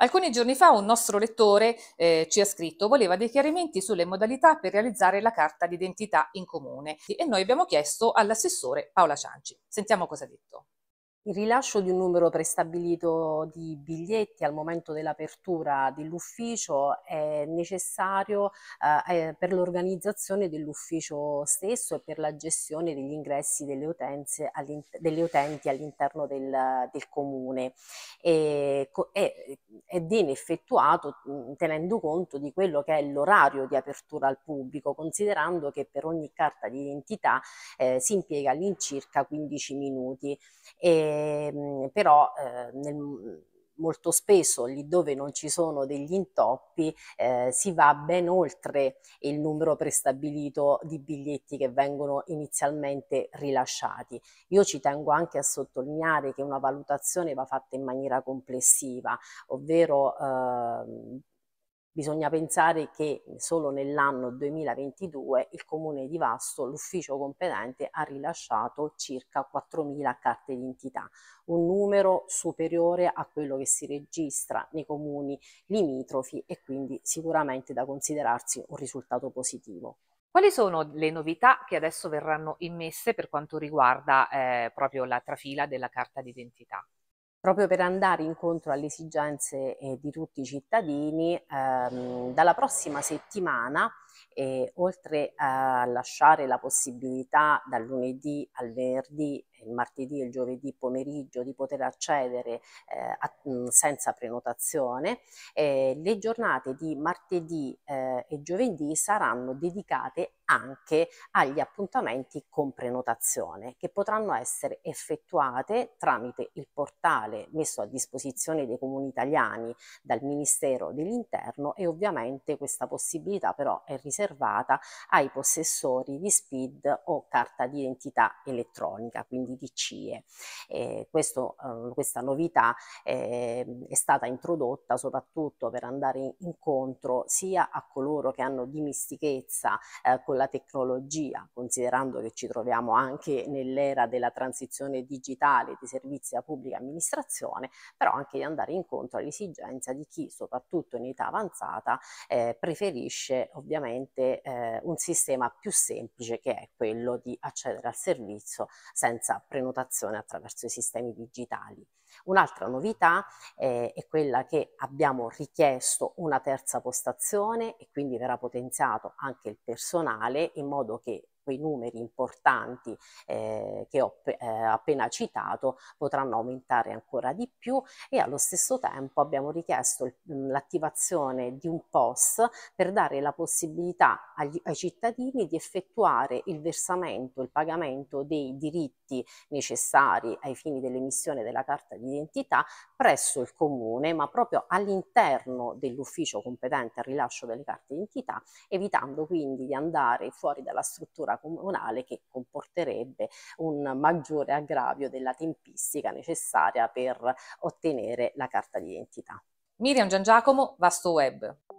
Alcuni giorni fa un nostro lettore eh, ci ha scritto, voleva dei chiarimenti sulle modalità per realizzare la carta d'identità in comune e noi abbiamo chiesto all'assessore Paola Cianci. Sentiamo cosa ha detto. Il rilascio di un numero prestabilito di biglietti al momento dell'apertura dell'ufficio è necessario eh, eh per l'organizzazione dell'ufficio stesso e per la gestione degli ingressi delle, delle utenti all'interno del, del, comune e, e, e, viene effettuato mm, tenendo conto di quello che è l'orario di apertura al pubblico, considerando che per ogni carta di identità eh, si impiega all'incirca 15 minuti. E, eh, però eh, nel, molto spesso lì dove non ci sono degli intoppi eh, si va ben oltre il numero prestabilito di biglietti che vengono inizialmente rilasciati. Io ci tengo anche a sottolineare che una valutazione va fatta in maniera complessiva, ovvero eh, Bisogna pensare che solo nell'anno 2022 il Comune di Vasto, l'ufficio competente, ha rilasciato circa 4.000 carte d'identità, un numero superiore a quello che si registra nei comuni limitrofi e quindi sicuramente da considerarsi un risultato positivo. Quali sono le novità che adesso verranno immesse per quanto riguarda eh, proprio la trafila della carta d'identità? proprio per andare incontro alle esigenze eh, di tutti i cittadini, ehm, dalla prossima settimana e oltre a lasciare la possibilità dal lunedì al venerdì, il martedì e il giovedì pomeriggio di poter accedere eh, a, mm, senza prenotazione, eh, le giornate di martedì eh, e giovedì saranno dedicate anche agli appuntamenti con prenotazione che potranno essere effettuate tramite il portale messo a disposizione dei comuni italiani dal Ministero dell'Interno e ovviamente questa possibilità però è riservata ai possessori di SPID o carta di identità elettronica, quindi di CIE. Eh, questo, eh, questa novità eh, è stata introdotta soprattutto per andare incontro sia a coloro che hanno dimistichezza eh, con la tecnologia, considerando che ci troviamo anche nell'era della transizione digitale di servizi alla pubblica amministrazione, però anche di andare incontro all'esigenza di chi, soprattutto in età avanzata, eh, preferisce ovviamente veramente eh, un sistema più semplice che è quello di accedere al servizio senza prenotazione attraverso i sistemi digitali. Un'altra novità eh, è quella che abbiamo richiesto una terza postazione e quindi verrà potenziato anche il personale in modo che quei numeri importanti eh, che ho eh, appena citato potranno aumentare ancora di più e allo stesso tempo abbiamo richiesto mm, l'attivazione di un POS per dare la possibilità agli, ai cittadini di effettuare il versamento, il pagamento dei diritti necessari ai fini dell'emissione della carta d'identità presso il comune ma proprio all'interno dell'ufficio competente al rilascio delle carte d'identità evitando quindi di andare fuori dalla struttura comunale che comporterebbe un maggiore aggravio della tempistica necessaria per ottenere la carta d'identità. Miriam Giangiacomo, Vasto Web.